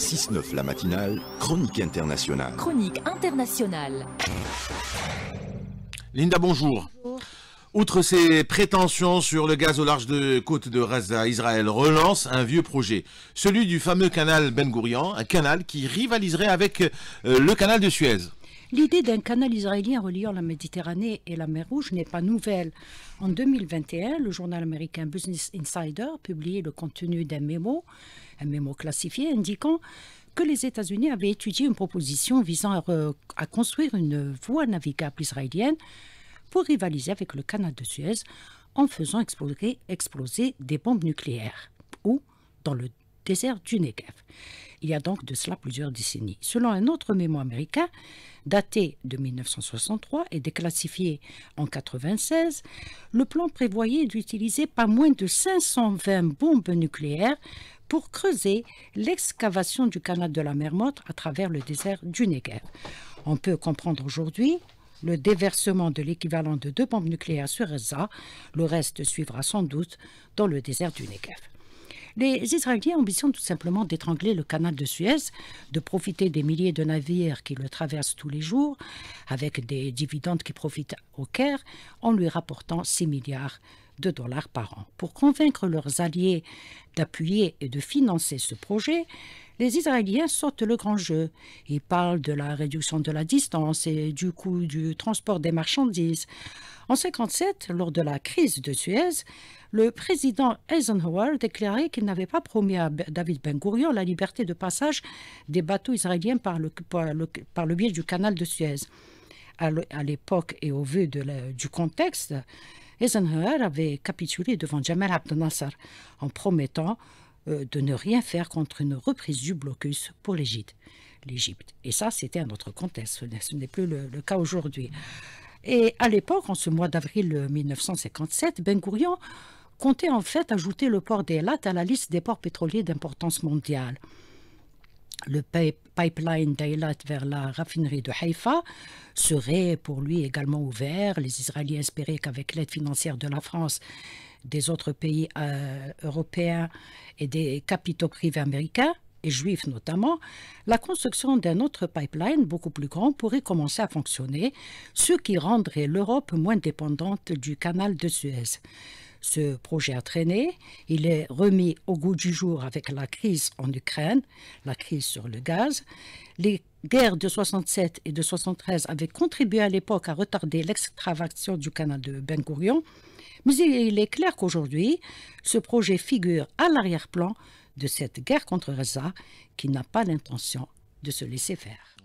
6-9 la matinale, chronique internationale. Chronique internationale. Linda, bonjour. Outre ses prétentions sur le gaz au large de côte de Gaza, Israël relance un vieux projet, celui du fameux canal Ben Gurion, un canal qui rivaliserait avec euh, le canal de Suez. L'idée d'un canal israélien reliant la Méditerranée et la mer Rouge n'est pas nouvelle. En 2021, le journal américain Business Insider publiait le contenu d'un mémo, un mémo classifié indiquant que les États-Unis avaient étudié une proposition visant à, construire une voie navigable israélienne pour rivaliser avec le canal de Suez en faisant exploser des bombes nucléaires ou dans le désert du Negev il y a donc de cela plusieurs décennies. Selon un autre mémoire américain, daté de 1963 et déclassifié en 1996, le plan prévoyait d'utiliser pas moins de 520 bombes nucléaires pour creuser l'excavation du canal de la mer Morte à travers le désert du Negev. On peut comprendre aujourd'hui le déversement de l'équivalent de deux bombes nucléaires sur ESA. Le reste suivra sans doute dans le désert du Negev. Les Israéliens ambitionnent tout simplement d'étrangler le canal de Suez, de profiter des milliers de navires qui le traversent tous les jours, avec des dividendes qui profitent au Caire, en lui rapportant 6 milliards de dollars par an. Pour convaincre leurs alliés d'appuyer et de financer ce projet, les Israéliens sortent le grand jeu. Ils parlent de la réduction de la distance et du coût du transport des marchandises. En 1957, lors de la crise de Suez, le président Eisenhower déclarait qu'il n'avait pas promis à ben-, David Ben Gurion la liberté de passage des bateaux israéliens par le biais du canal de Suez à l'époque et au vu du contexte, Eisenhower avait capitulé devant Jamal Abdel Nasser en promettant euh, de ne rien faire contre une reprise du blocus pour l'Égypte. L'Égypte. Et ça, c'était un autre contexte. Ce n'est plus le, cas aujourd'hui. Et à l'époque, en ce mois d'avril 1957, euh, Ben Gurion comptait en fait ajouter le port d'Eilat à la liste des ports pétroliers d'importance mondiale le pipeline d'Eilat vers la raffinerie de Haïfa serait pour lui également ouvert. Les Israéliens espéraient qu'avec l'aide financière de la France, des autres pays euh, européens et des capitaux privés américains, et juifs notamment, la construction d'un autre pipeline beaucoup plus grand pourrait commencer à fonctionner, ce qui rendrait l'Europe moins dépendante du canal de Suez. Ce projet a traîné. Il est remis au goût du jour avec la crise en Ukraine, la crise sur le gaz. Les guerres de 67 et de 73 avaient contribué à l'époque à retarder l'extravaction du canal de Ben Gurion. Mais il est clair qu'aujourd'hui, ce projet figure à l'arrière-plan de cette guerre contre Reza qui n'a pas l'intention de se laisser faire.